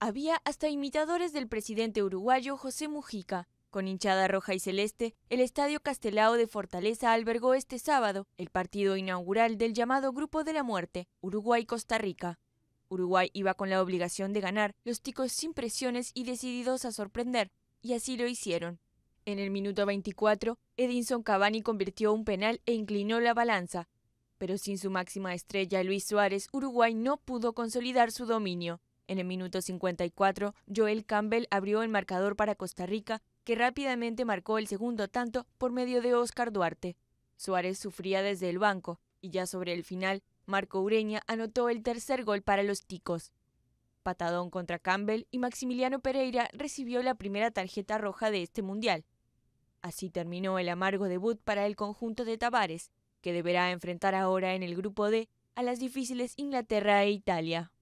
Había hasta imitadores del presidente uruguayo José Mujica. Con hinchada roja y celeste, el Estadio Castelao de Fortaleza albergó este sábado el partido inaugural del llamado Grupo de la Muerte, Uruguay-Costa Rica. Uruguay iba con la obligación de ganar, los ticos sin presiones y decididos a sorprender, y así lo hicieron. En el minuto 24, Edinson Cavani convirtió un penal e inclinó la balanza, pero sin su máxima estrella Luis Suárez, Uruguay no pudo consolidar su dominio. En el minuto 54, Joel Campbell abrió el marcador para Costa Rica, que rápidamente marcó el segundo tanto por medio de Oscar Duarte. Suárez sufría desde el banco y ya sobre el final, Marco Ureña anotó el tercer gol para los Ticos. Patadón contra Campbell y Maximiliano Pereira recibió la primera tarjeta roja de este mundial. Así terminó el amargo debut para el conjunto de Tavares, que deberá enfrentar ahora en el grupo D a las difíciles Inglaterra e Italia.